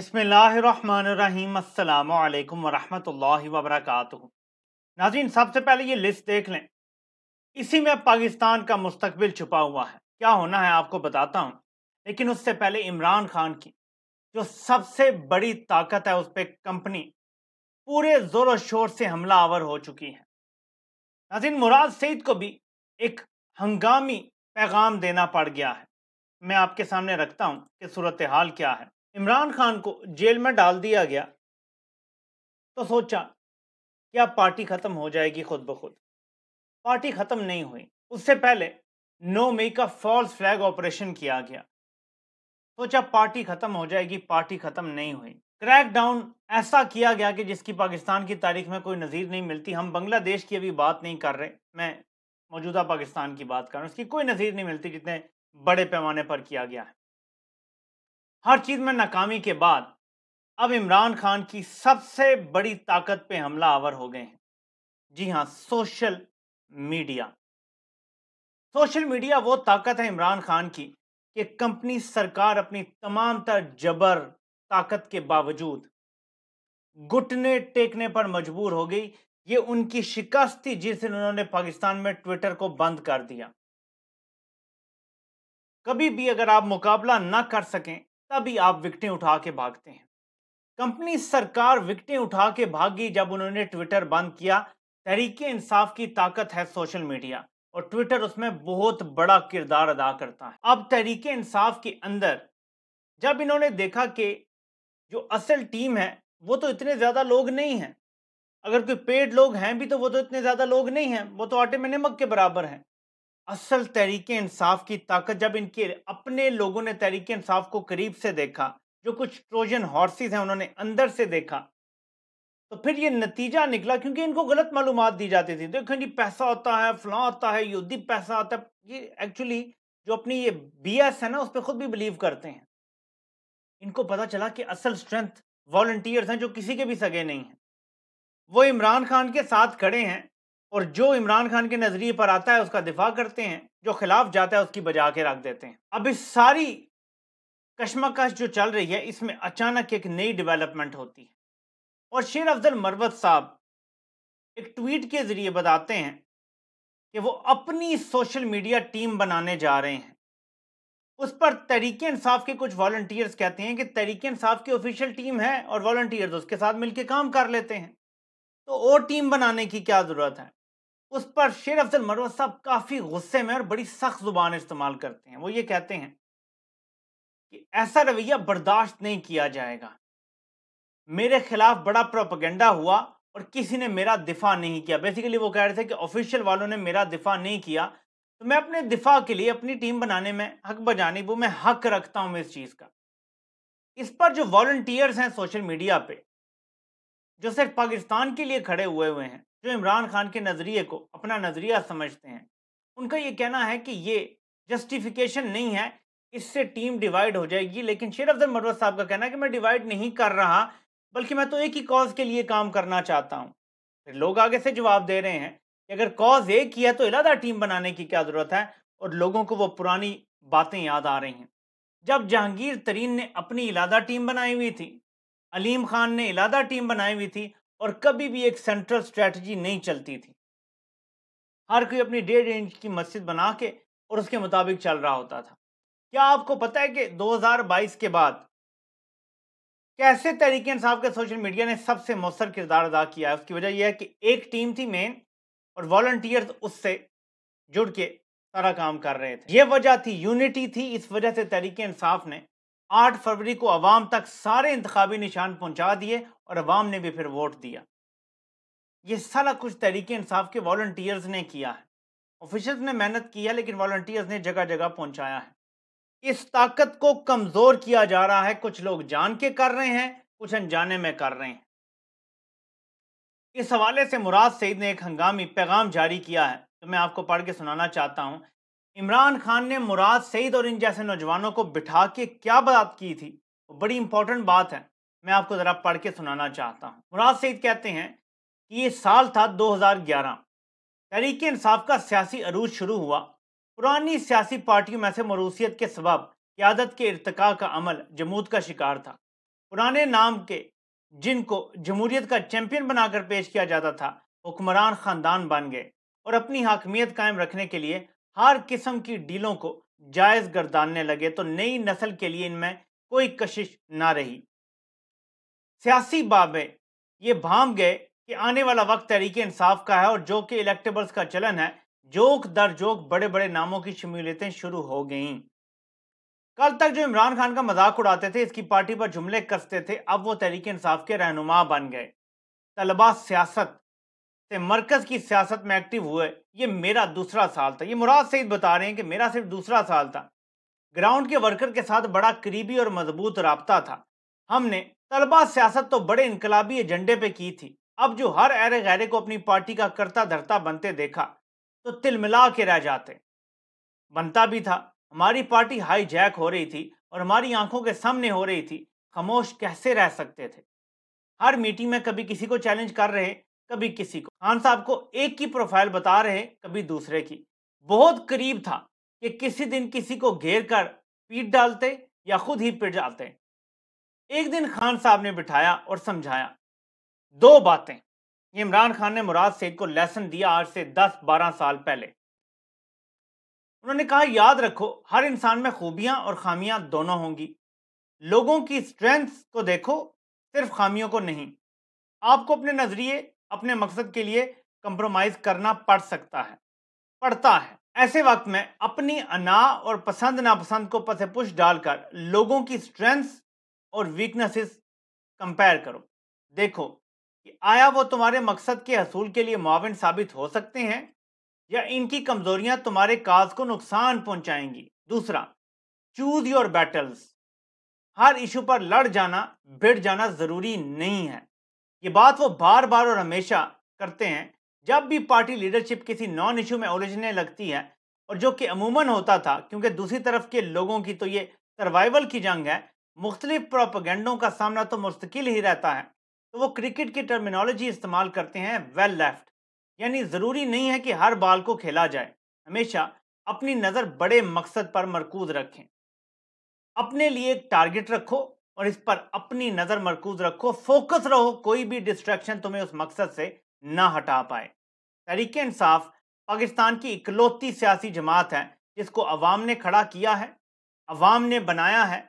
बसमीम अल्लाम वरहमल वबरक नाजीन सबसे पहले ये लिस्ट देख लें इसी में पाकिस्तान का मुस्तबिल छुपा हुआ है क्या होना है आपको बताता हूँ लेकिन उससे पहले इमरान खान की जो सबसे बड़ी ताकत है उस पर कंपनी पूरे जोर और शोर से हमला आवर हो चुकी है नाजिन मुराद सईद को भी एक हंगामी पैगाम देना पड़ गया है मैं आपके सामने रखता हूँ कि सूरत हाल क्या है इमरान खान को जेल में डाल दिया गया तो सोचा क्या पार्टी ख़त्म हो जाएगी खुद ब खुद पार्टी ख़त्म नहीं हुई उससे पहले 9 मई का फॉल्स फ्लैग ऑपरेशन किया गया सोचा पार्टी ख़त्म हो जाएगी पार्टी ख़त्म नहीं हुई क्रैक डाउन ऐसा किया गया कि जिसकी पाकिस्तान की तारीख में कोई नज़ीर नहीं मिलती हम बांग्लादेश की अभी बात नहीं कर रहे मैं मौजूदा पाकिस्तान की बात कर रहा हूँ उसकी कोई नज़ीर नहीं मिलती जितने बड़े पैमाने पर किया गया है हर चीज़ में नाकामी के बाद अब इमरान खान की सबसे बड़ी ताकत पे हमला आवर हो गए हैं जी हाँ सोशल मीडिया सोशल मीडिया वो ताकत है इमरान खान की कि कंपनी सरकार अपनी तमाम तर जबर ताकत के बावजूद घुटने टेकने पर मजबूर हो गई ये उनकी शिकस्त थी जिससे उन्होंने पाकिस्तान में ट्विटर को बंद कर दिया कभी भी अगर आप मुकाबला ना कर सकें तभी आप विकटें उठा के भागते हैं कंपनी सरकार विकटें उठा के भागी जब उन्होंने ट्विटर बंद किया तरीके इंसाफ की ताकत है सोशल मीडिया और ट्विटर उसमें बहुत बड़ा किरदार अदा करता है अब तरीके इंसाफ के अंदर जब इन्होंने देखा कि जो असल टीम है वो तो इतने ज़्यादा लोग नहीं हैं अगर कोई पेड लोग हैं भी तो वो तो इतने ज़्यादा लोग नहीं हैं वो तो आटे में नमक के बराबर हैं असल तहरीक इंसाफ की ताकत जब इनके अपने लोगों ने तहरीक इंसाफ को करीब से देखा जो कुछ ट्रोजन हॉर्सेस हैं उन्होंने अंदर से देखा तो फिर ये नतीजा निकला क्योंकि इनको गलत मालूम दी जाती थी देखो जी पैसा होता है फलां होता है युद्ध पैसा आता है ये एक्चुअली जो अपनी ये बी है ना उस पर खुद भी बिलीव करते हैं इनको पता चला कि असल स्ट्रेंथ वॉल्टियर्स हैं जो किसी के भी सगे नहीं हैं वो इमरान खान के साथ खड़े हैं और जो इमरान खान के नज़रिए पर आता है उसका दिफा करते हैं जो खिलाफ जाता है उसकी बजा के रख देते हैं अब इस सारी कश्मकश जो चल रही है इसमें अचानक एक नई डेवलपमेंट होती है और शेर अफजल मरवत साहब एक ट्वीट के ज़रिए बताते हैं कि वो अपनी सोशल मीडिया टीम बनाने जा रहे हैं उस पर तरीके इंसाफ के कुछ वॉल्टियर्स कहते हैं कि तरीके इंसाफ की ऑफिशियल टीम है और वॉल्टियर्स उसके साथ मिलकर काम कर लेते हैं तो और टीम बनाने की क्या ज़रूरत है उस पर शेर अफजल मरवा साहब काफ़ी गुस्से में और बड़ी सख्त जुबान इस्तेमाल करते हैं वो ये कहते हैं कि ऐसा रवैया बर्दाश्त नहीं किया जाएगा मेरे खिलाफ बड़ा प्रोपगेंडा हुआ और किसी ने मेरा दिफा नहीं किया बेसिकली वो कह रहे थे कि ऑफिशियल वालों ने मेरा दिफा नहीं किया तो मैं अपने दिफा के लिए अपनी टीम बनाने में हक बजाने वो मैं हक रखता हूँ इस चीज़ का इस पर जो वॉल्टियर्स हैं सोशल मीडिया पे जो सिर्फ पाकिस्तान के लिए खड़े हुए हुए हैं जो इमरान खान के नज़रिए को अपना नज़रिया समझते हैं उनका ये कहना है कि ये जस्टिफिकेशन नहीं है इससे टीम डिवाइड हो जाएगी लेकिन शेर अफजल मरवत साहब का कहना है कि मैं डिवाइड नहीं कर रहा बल्कि मैं तो एक ही कॉज के लिए काम करना चाहता हूँ फिर लोग आगे से जवाब दे रहे हैं कि अगर कॉज एक ही है तो इलादा टीम बनाने की क्या ज़रूरत है और लोगों को वो पुरानी बातें याद आ रही हैं जब जहांगीर तरीन ने अपनी इलादा टीम बनाई हुई थी अलीम खान ने इलादा टीम बनाई हुई थी और कभी भी एक सेंट्रल स्ट्रेटजी नहीं चलती थी हर कोई अपनी डेढ़ इंच की मस्जिद बना के और उसके मुताबिक चल रहा होता था क्या आपको पता है कि 2022 के बाद कैसे तरीके साहब के सोशल मीडिया ने सबसे मौसर किरदार अदा किया है उसकी वजह यह है कि एक टीम थी मेन और वॉल्टियर्स उससे जुड़ के सारा काम कर रहे थे ये वजह थी यूनिटी थी इस वजह से तरीके इंसाफ ने 8 फरवरी को आवाम तक सारे इंतबी निशान पहुंचा दिए और अवाम ने भी फिर वोट दिया ये सारा कुछ तहरीक इंसाफ के वॉल्टियर्स ने किया है ऑफिशल्स ने मेहनत की है लेकिन वॉल्टियर्स ने जगह जगह पहुंचाया है इस ताकत को कमज़ोर किया जा रहा है कुछ लोग जान के कर रहे हैं कुछ अनजाने में कर रहे हैं इस हवाले से मुराद सईद ने एक हंगामी पैगाम जारी किया है तो मैं आपको पढ़ के सुनाना चाहता हूँ इमरान खान ने मुराद सईद और इन जैसे नौजवानों को बिठा के क्या बात की थी वो बड़ी इंपॉर्टेंट बात है मैं आपको ज़रा पढ़ के सुनाना चाहता हूँ मुराद सईद कहते हैं कि ये साल था 2011 तहरीक इंसाफ का सियासी अरूज शुरू हुआ पुरानी सियासी पार्टियों में से मरूसियत के सबब क्यादत के इरतका का अमल जमूत का शिकार था पुराने नाम के जिनको जमहूरीत का चैंपियन बनाकर पेश किया जाता था हुक्मरान ख़ानदान बन गए और अपनी हाकमियत कायम रखने के लिए हर किस्म की डीलों को जायज़ गर्दानने लगे तो नई नस्ल के लिए इनमें कोई कशिश ना रही सियासी बाब में ये भाम गए कि आने वाला वक्त तहरीक इंसाफ का है और जो कि इलेक्टेबल्स का चलन है जोक दर जोक बड़े बड़े नामों की शमूलियतें शुरू हो गईं कल तक जो इमरान खान का मजाक उड़ाते थे इसकी पार्टी पर जुमले कसते थे अब वो तहरीक इंसाफ के रहनुमा बन गए तलबा सियासत से मरकज की सियासत में एक्टिव हुए ये मेरा दूसरा साल था ये मुराद सईद बता रहे हैं कि मेरा सिर्फ दूसरा साल था ग्राउंड के वर्कर के साथ बड़ा करीबी और मजबूत रबता था हमने तलबा सियासत तो बड़े इनकलाबी एजेंडे पे की थी अब जो हर ऐरे गहरे को अपनी पार्टी का करता धरता बनते देखा तो तिलमिला के रह जाते बनता भी था हमारी पार्टी हाईजैक हो रही थी और हमारी आंखों के सामने हो रही थी खामोश कैसे रह सकते थे हर मीटिंग में कभी किसी को चैलेंज कर रहे कभी किसी को खान साहब को एक की प्रोफाइल बता रहे कभी दूसरे की बहुत करीब था कि किसी दिन किसी को घेर कर पीट डालते या खुद ही पिट जाते एक दिन खान साहब ने बिठाया और समझाया दो बातें इमरान खान ने मुराद सेठ को लेसन दिया आज से 10-12 साल पहले उन्होंने कहा याद रखो हर इंसान में खूबियां और खामियां दोनों होंगी लोगों की स्ट्रेंथ्स को देखो सिर्फ खामियों को नहीं आपको अपने नज़रिए अपने मकसद के लिए कंप्रोमाइज़ करना पड़ सकता है पड़ता है ऐसे वक्त में अपनी अना और पसंद नापसंद को पसे डालकर लोगों की स्ट्रेंथ्स और वीकनेसेस कंपेयर करो देखो कि आया वो तुम्हारे मकसद के हसूल के लिए माविन साबित हो सकते हैं या इनकी कमजोरियां तुम्हारे काज को नुकसान पहुंचाएंगी दूसरा चूज योर बैटल्स हर इशू पर लड़ जाना भिड़ जाना जरूरी नहीं है ये बात वो बार बार और हमेशा करते हैं जब भी पार्टी लीडरशिप किसी नॉन इशू में उलझने लगती है और जो कि अमूमन होता था क्योंकि दूसरी तरफ के लोगों की तो ये सर्वाइवल की जंग है मुख्तलिफ प्रोपागेंडों का सामना तो मुस्तकिल ही रहता है तो वो क्रिकेट की टर्मिनोलॉजी इस्तेमाल करते हैं वेल लेफ्ट यानी ज़रूरी नहीं है कि हर बाल को खेला जाए हमेशा अपनी नज़र बड़े मकसद पर मरकूज रखें अपने लिए एक टारगेट रखो और इस पर अपनी नज़र मरकूज रखो फोकस रहो कोई भी डिस्ट्रैक्शन तुम्हें उस मकसद से ना हटा पाए तरीके इंसाफ पाकिस्तान की इकलौती सियासी जमात है जिसको अवाम ने खड़ा किया है अवाम ने बनाया है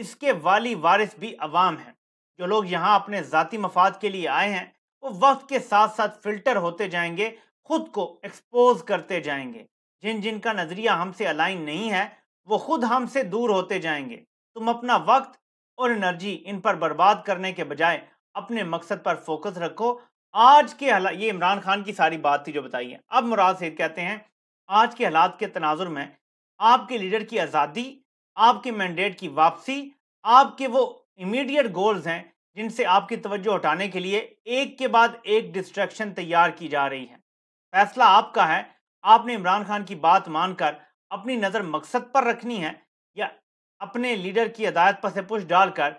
इसके वाली वारिस भी अवाम हैं जो लोग यहाँ अपने ज़ाती मफाद के लिए आए हैं वो वक्त के साथ साथ फिल्टर होते जाएंगे खुद को एक्सपोज करते जाएंगे जिन जिन का नज़रिया हमसे अलाइन नहीं है वो खुद हमसे दूर होते जाएंगे तुम अपना वक्त और एनर्जी इन पर बर्बाद करने के बजाय अपने मकसद पर फोकस रखो आज के हालात ये इमरान खान की सारी बात थी जो बताइए अब मुराद सैद कहते हैं आज के हालात के तनाजुर में आपके लीडर की आज़ादी आपके मैंडेट की वापसी आपके वो इमीडिएट गोल्स हैं जिनसे आपकी तवज्जो हटाने के लिए एक के बाद एक डिस्ट्रैक्शन तैयार की जा रही है फैसला आपका है आपने इमरान खान की बात मानकर अपनी नज़र मकसद पर रखनी है या अपने लीडर की हदायत पर से पुश डालकर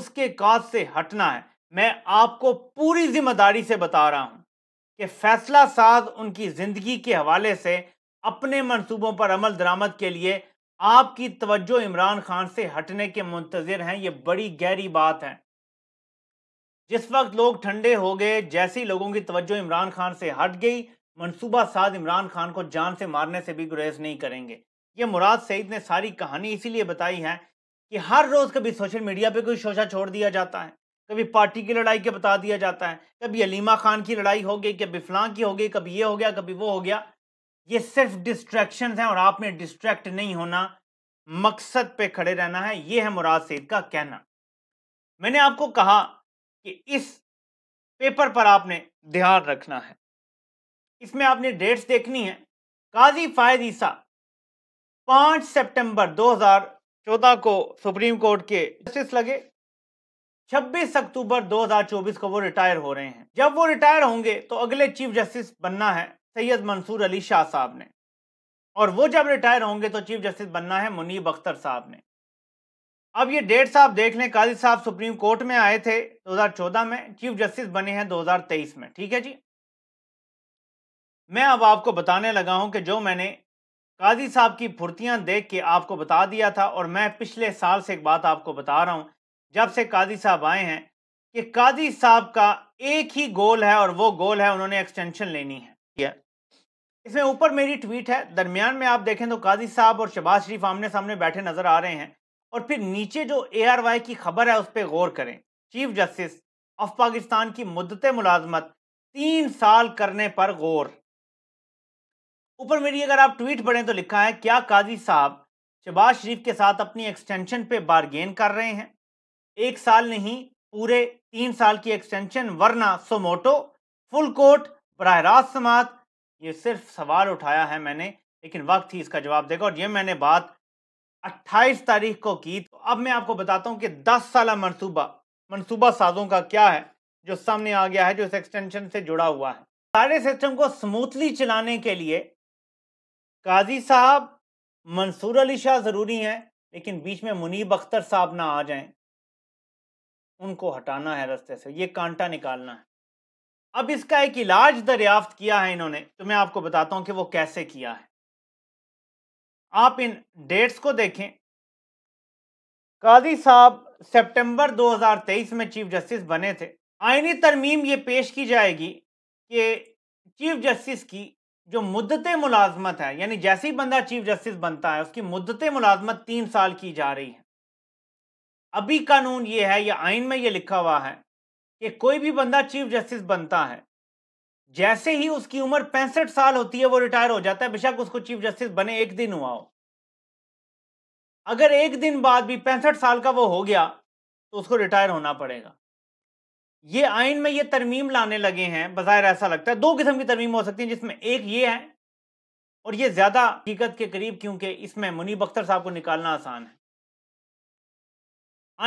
उसके काज से हटना है मैं आपको पूरी जिम्मेदारी से बता रहा हूँ कि फैसला साज उनकी ज़िंदगी के हवाले से अपने मंसूबों पर अमल दरामद के लिए आपकी तवज्जो इमरान खान से हटने के मुंतजर हैं ये बड़ी गहरी बात है जिस वक्त लोग ठंडे हो गए जैसे ही लोगों की तवज्जो इमरान खान से हट गई मनसूबा साज इमरान खान को जान से मारने से भी गुरेज नहीं करेंगे ये मुराद सईद ने सारी कहानी इसीलिए बताई है कि हर रोज़ कभी सोशल मीडिया पे कोई शोशा छोड़ दिया जाता है कभी पार्टी की लड़ाई के बता दिया जाता है कभी अलीमा खान की लड़ाई हो गई कभी फलां की हो गई कभी ये हो गया कभी वो हो गया ये सिर्फ डिस्ट्रैक्शन हैं और आपने डिस्ट्रैक्ट नहीं होना मकसद पे खड़े रहना है ये है मुराद सईद का कहना मैंने आपको कहा कि इस पेपर पर आपने ध्यान रखना है इसमें आपने डेट्स देखनी है काजी फायद ईसा पाँच सितंबर 2014 को सुप्रीम कोर्ट के जस्टिस लगे 26 अक्टूबर 2024 को वो रिटायर हो रहे हैं जब वो रिटायर होंगे तो अगले चीफ जस्टिस बनना है सैयद मंसूर अली शाह साहब ने और वो जब रिटायर होंगे तो चीफ जस्टिस बनना है मुनीब अख्तर साहब ने अब ये डेट साहब देख लें काजी साहब सुप्रीम कोर्ट में आए थे 2014 में चीफ जस्टिस बने हैं 2023 में ठीक है जी मैं अब आपको बताने लगा हूं कि जो मैंने काजी साहब की फुर्तियां देख के आपको बता दिया था और मैं पिछले साल से एक बात आपको बता रहा हूं जब से काजी साहब आए हैं कि काजी साहब का एक ही गोल है और वो गोल है उन्होंने एक्सटेंशन लेनी है किया इसमें ऊपर मेरी ट्वीट है दरमियान में आप देखें तो काजी साहब और शबाज शरीफ आमने सामने बैठे नजर आ रहे हैं और फिर नीचे जो ए की खबर है उस पर गौर करें चीफ जस्टिस ऑफ पाकिस्तान की मुद्दत मुलाजमत तीन साल करने पर गौर ऊपर मेरी अगर आप ट्वीट पढ़ें तो लिखा है क्या काजी साहब शबाज शरीफ के साथ अपनी एक्सटेंशन पे बारगेन कर रहे हैं एक साल नहीं पूरे तीन साल की एक्सटेंशन वरना सोमोटो फुल कोर्ट पराय रास्त समाज ये सिर्फ सवाल उठाया है मैंने लेकिन वक्त ही इसका जवाब देगा और ये मैंने बात अट्ठाईस तारीख को की तो अब मैं आपको बताता हूँ कि दस साल मनसूबा मनसूबा साजों का क्या है जो सामने आ गया है जो इस एक्सटेंशन से जुड़ा हुआ है सारे सिस्टम को स्मूथली चलाने के लिए काजी साहब मंसूर अली शाह ज़रूरी हैं लेकिन बीच में मुनीब अख्तर साहब ना आ जाएं उनको हटाना है रस्ते से ये कांटा निकालना है अब इसका एक इलाज दरियाफ्त किया है इन्होंने तो मैं आपको बताता हूं कि वो कैसे किया है आप इन डेट्स को देखें काजी साहब सितंबर 2023 में चीफ जस्टिस बने थे आइनी तरमीम ये पेश की जाएगी कि चीफ जस्टिस की जो मुद्दत मुलाजमत है यानी जैसे ही बंदा चीफ जस्टिस बनता है उसकी मुद्दत मुलाजमत तीन साल की जा रही है अभी कानून ये है या आइन में ये लिखा हुआ है कि कोई भी बंदा चीफ जस्टिस बनता है जैसे ही उसकी उम्र पैंसठ साल होती है वो रिटायर हो जाता है बेशक उसको चीफ जस्टिस बने एक दिन हुआ हो अगर एक दिन बाद भी पैंसठ साल का वो हो गया तो उसको रिटायर होना पड़ेगा ये आइन में ये तरमीम लाने लगे हैं बाहर ऐसा लगता है दो किस्म की तरमीम हो सकती है जिसमें एक ये है और ये ज़्यादा हकीकत के करीब क्योंकि इसमें मुनीब अख्तर साहब को निकालना आसान है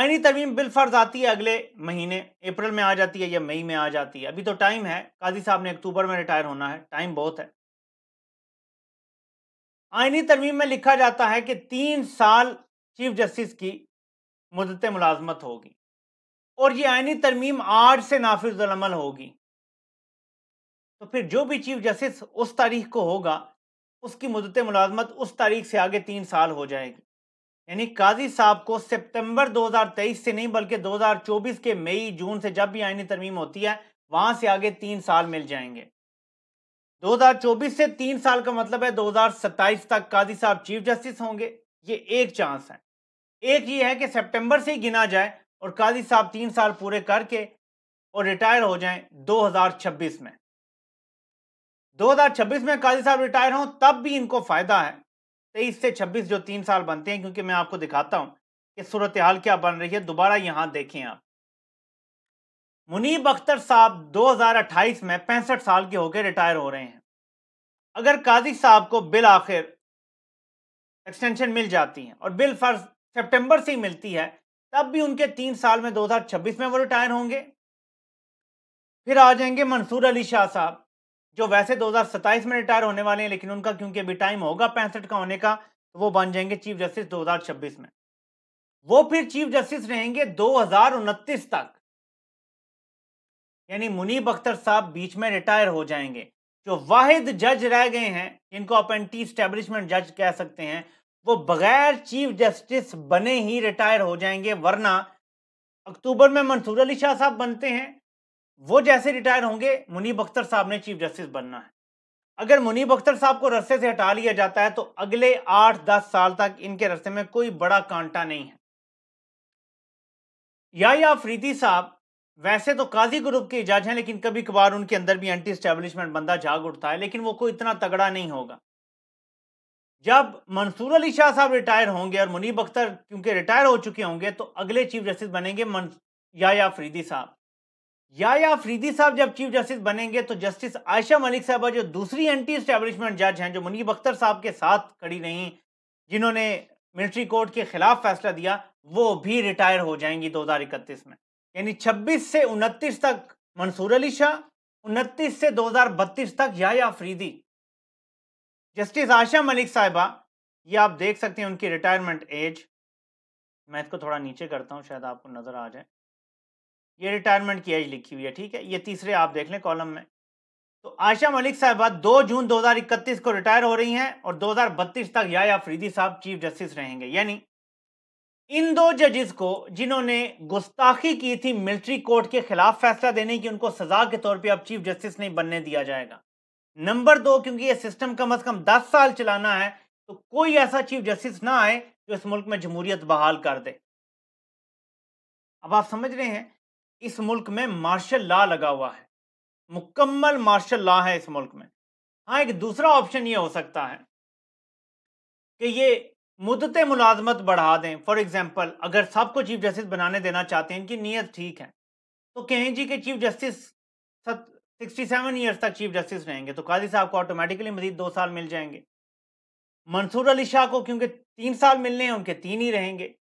आइनी तरमीम बिलफर्ज आती है अगले महीने अप्रैल में आ जाती है या मई में आ जाती है अभी तो टाइम है काजी साहब ने अक्टूबर में रिटायर होना है टाइम बहुत है आइनी तरमीम में लिखा जाता है कि तीन साल चीफ जस्टिस की मदत मुलाजमत होगी और ये आईनी तरमीम आज से नाफिजलमल होगी तो फिर जो भी चीफ जस्टिस उस तारीख को होगा उसकी मदत मुलाजमत उस तारीख से आगे तीन साल हो जाएगी यानी काजी साहब को सितंबर 2023 से नहीं बल्कि 2024 के मई जून से जब भी आईनी तरमीम होती है वहां से आगे तीन साल मिल जाएंगे 2024 से तीन साल का मतलब है 2027 तक काजी साहब चीफ जस्टिस होंगे ये एक चांस है एक ये है कि सितंबर से ही गिना जाए और काजी साहब तीन साल पूरे करके और रिटायर हो जाएं 2026 में 2026 में काजी साहब रिटायर हों तब भी इनको फायदा है तेईस तो से छब्बीस जो तीन साल बनते हैं क्योंकि मैं आपको दिखाता हूं कि सूरत हाल क्या बन रही है दोबारा यहां देखें आप मुनीब अख्तर साहब 2028 में पैंसठ साल के होकर रिटायर हो रहे हैं अगर काजी साहब को बिल आखिर एक्सटेंशन मिल जाती है और बिल फर्ज सितंबर से ही मिलती है तब भी उनके तीन साल में 2026 में वो रिटायर होंगे फिर आ जाएंगे मंसूर अली शाह साहब जो वैसे दो में रिटायर होने वाले हैं लेकिन उनका क्योंकि अभी टाइम होगा पैंसठ का होने का तो वो बन जाएंगे चीफ जस्टिस दो में वो फिर चीफ जस्टिस रहेंगे दो तक यानी मुनीब अख्तर साहब बीच में रिटायर हो जाएंगे जो वाहिद जज रह गए हैं जिनको आप एंटी स्टैब्लिशमेंट जज कह सकते हैं वो बगैर चीफ जस्टिस बने ही रिटायर हो जाएंगे वरना अक्टूबर में मंसूर अली शाह साहब बनते हैं वो जैसे रिटायर होंगे मुनीब अख्तर साहब ने चीफ जस्टिस बनना है अगर मुनीब अख्तर साहब को रस्ते से हटा लिया जाता है तो अगले आठ दस साल तक इनके रस्ते में कोई बड़ा कांटा नहीं है या या अफरीदी साहब वैसे तो काजी ग्रुप के जज हैं लेकिन कभी कभार उनके अंदर भी एंटी स्टैब्लिशमेंट बंदा जाग उठता है लेकिन वो कोई इतना तगड़ा नहीं होगा जब मंसूर अली शाह साहब रिटायर होंगे और मुनीब अख्तर क्योंकि रिटायर हो चुके होंगे तो अगले चीफ जस्टिस बनेंगे या या फ्रीदी साहब या फ्रीदी साहब जब चीफ जस्टिस बनेंगे तो जस्टिस आयशा मलिक साहबा जो दूसरी एंटी स्टैब्लिशमेंट जज हैं जो मुनीब अख्तर साहब के साथ खड़ी रहीं जिन्होंने मिलिट्री कोर्ट के खिलाफ फैसला दिया वो भी रिटायर हो जाएंगी इकतीस में यानी 26 से 29 तक मंसूर अली शाह उनतीस से 2032 तक या फ्रीदी जस्टिस आशा मलिक साहबा ये आप देख सकते हैं उनकी रिटायरमेंट एज मैं इसको थोड़ा नीचे करता हूँ शायद आपको नज़र आ जाए ये रिटायरमेंट की एज लिखी हुई है ठीक है ये तीसरे आप देख लें कॉलम में तो आशा मलिक साहबा 2 जून 2031 को रिटायर हो रही हैं और 2032 तक या फ्रीदी साहब चीफ जस्टिस रहेंगे यानी इन दो जजेस को जिन्होंने गुस्ताखी की थी मिलिट्री कोर्ट के खिलाफ फैसला देने की उनको सजा के तौर पे अब चीफ जस्टिस नहीं बनने दिया जाएगा नंबर दो क्योंकि ये सिस्टम कम अज कम दस साल चलाना है तो कोई ऐसा चीफ जस्टिस ना आए जो इस मुल्क में जमहूरियत बहाल कर दे अब आप समझ रहे हैं इस मुल्क में मार्शल लॉ लगा हुआ है मुकम्मल मार्शल लॉ है इस मुल्क में हाँ एक दूसरा ऑप्शन ये हो सकता है कि ये मुदत मुलाजमत बढ़ा दें फॉर एग्जाम्पल अगर सबको चीफ जस्टिस बनाने देना चाहते हैं इनकी नीयत ठीक है तो कहें जी कि chief justice sixty seven years तक चीफ जस्टिस रहेंगे तो काजी साहब को ऑटोमेटिकली मजीद दो साल मिल जाएंगे मंसूर अली शाह को क्योंकि तीन साल मिलने हैं उनके तीन ही रहेंगे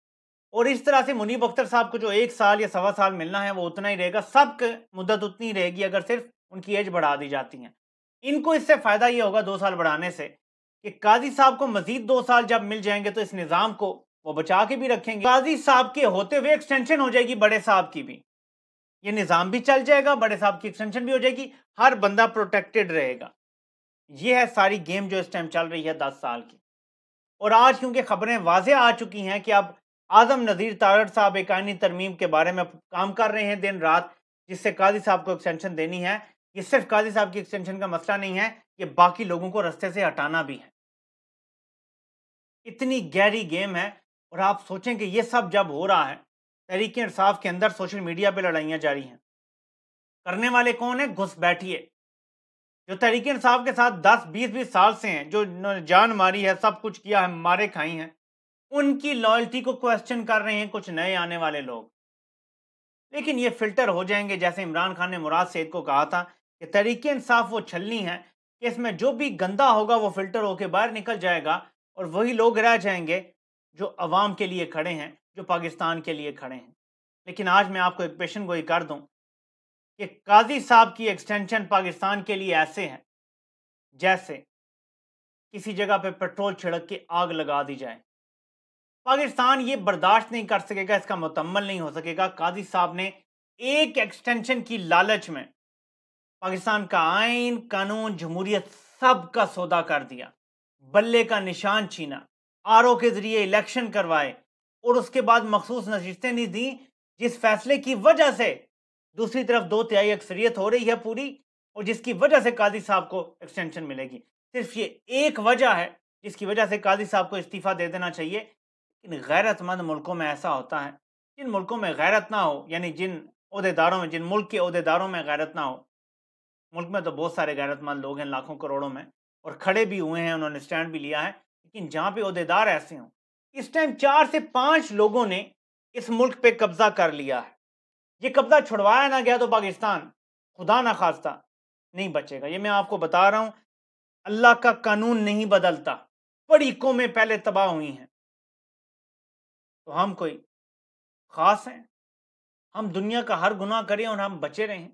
और इस तरह से मुनीब अख्तर साहब को जो एक साल या सवा साल मिलना है वो उतना ही रहेगा सबक मुद्दत उतनी रहेगी अगर सिर्फ उनकी एज बढ़ा दी जाती है इनको इससे फ़ायदा ये होगा दो साल बढ़ाने से कि काजी साहब को मजीद दो साल जब मिल जाएंगे तो इस निज़ाम को वो बचा के भी रखेंगे काजी साहब के होते हुए एक्सटेंशन हो जाएगी बड़े साहब की भी ये निज़ाम भी चल जाएगा बड़े साहब की एक्सटेंशन भी हो जाएगी हर बंदा प्रोटेक्टेड रहेगा ये है सारी गेम जो इस टाइम चल रही है दस साल की और आज क्योंकि खबरें वाजे आ चुकी हैं कि अब आजम नज़ीर तारड़ साहब एक आइनी तरमीम के बारे में काम कर रहे हैं दिन रात जिससे काजी साहब को एक्सटेंशन देनी है ये सिर्फ काजी साहब की एक्सटेंशन का मसला नहीं है ये बाकी लोगों को रस्ते से हटाना भी है इतनी गहरी गेम है और आप सोचें कि ये सब जब हो रहा है तहरीक इंसाफ के अंदर सोशल मीडिया पे लड़ाइयाँ जारी हैं करने वाले कौन है घुस बैठिए जो तहरीक इंसाफ के साथ दस बीस बीस साल से हैं जो जान मारी है सब कुछ किया है मारे खाई हैं उनकी लॉयल्टी को क्वेश्चन कर रहे हैं कुछ नए आने वाले लोग लेकिन ये फिल्टर हो जाएंगे जैसे इमरान खान ने मुराद सैद को कहा था कि तरीके इंसाफ वो छलनी है कि इसमें जो भी गंदा होगा वो फिल्टर होकर बाहर निकल जाएगा और वही लोग रह जाएंगे जो अवाम के लिए खड़े हैं जो पाकिस्तान के लिए खड़े हैं लेकिन आज मैं आपको एक पेशन गोई कर दूं कि काजी साहब की एक्सटेंशन पाकिस्तान के लिए ऐसे है जैसे किसी जगह पे पेट्रोल छिड़क के आग लगा दी जाए पाकिस्तान ये बर्दाश्त नहीं कर सकेगा इसका मुतमल नहीं हो सकेगा काजी साहब ने एक एक्सटेंशन की लालच में पाकिस्तान का आइन कानून जमहूरियत सब का सौदा कर दिया बल्ले का निशान छीना आर के जरिए इलेक्शन करवाए और उसके बाद मखसूस नशिस्तें नहीं दी जिस फैसले की वजह से दूसरी तरफ दो तिहाई अक्सरियत हो रही है पूरी और जिसकी वजह से काजी साहब को एक्सटेंशन मिलेगी सिर्फ ये एक वजह है जिसकी वजह से काजी साहब को इस्तीफा दे देना चाहिए इन गैरतमंद मुल्कों में ऐसा होता है जिन मुल्कों में गैरत ना हो यानी जिन अहदेदारों में जिन मुल्क के अहदेदारों में गैरत ना हो मुल्क में तो बहुत सारे गैरतमंद लोग हैं लाखों करोड़ों में और खड़े भी हुए हैं उन्होंने स्टैंड भी लिया है लेकिन जहाँ पे अहदेदार ऐसे हों इस टाइम चार से पाँच लोगों ने इस मुल्क पे कब्जा कर लिया है ये कब्जा छुड़वाया ना गया तो पाकिस्तान खुदा ना खास्ता नहीं बचेगा ये मैं आपको बता रहा हूँ अल्लाह का कानून नहीं बदलता बड़ी कौमें पहले तबाह हुई हैं तो हम कोई खास हैं हम दुनिया का हर गुनाह करें और हम बचे रहें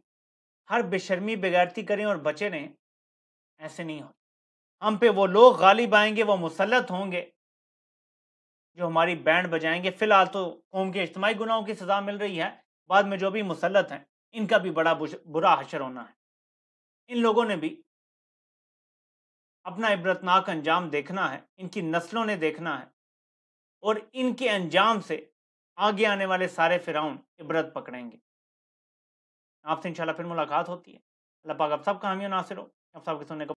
हर बेशर्मी बेगैरती करें और बचे रहें ऐसे नहीं हो हम पे वो लोग गालिब आएंगे वो मुसलत होंगे जो हमारी बैंड बजाएंगे फिलहाल तो कौम के इज्तमाही गुनाहों की सज़ा मिल रही है बाद में जो भी मुसलत हैं इनका भी बड़ा बुरा हशर होना है इन लोगों ने भी अपना इबरतनाक अंजाम देखना है इनकी नस्लों ने देखना है और इनके अंजाम से आगे आने वाले सारे फिराउन इबरत पकड़ेंगे आपसे इंशाल्लाह फिर मुलाकात होती है अल्लाह पाक आप सब हमी नासिर हो आप सबके सुनने को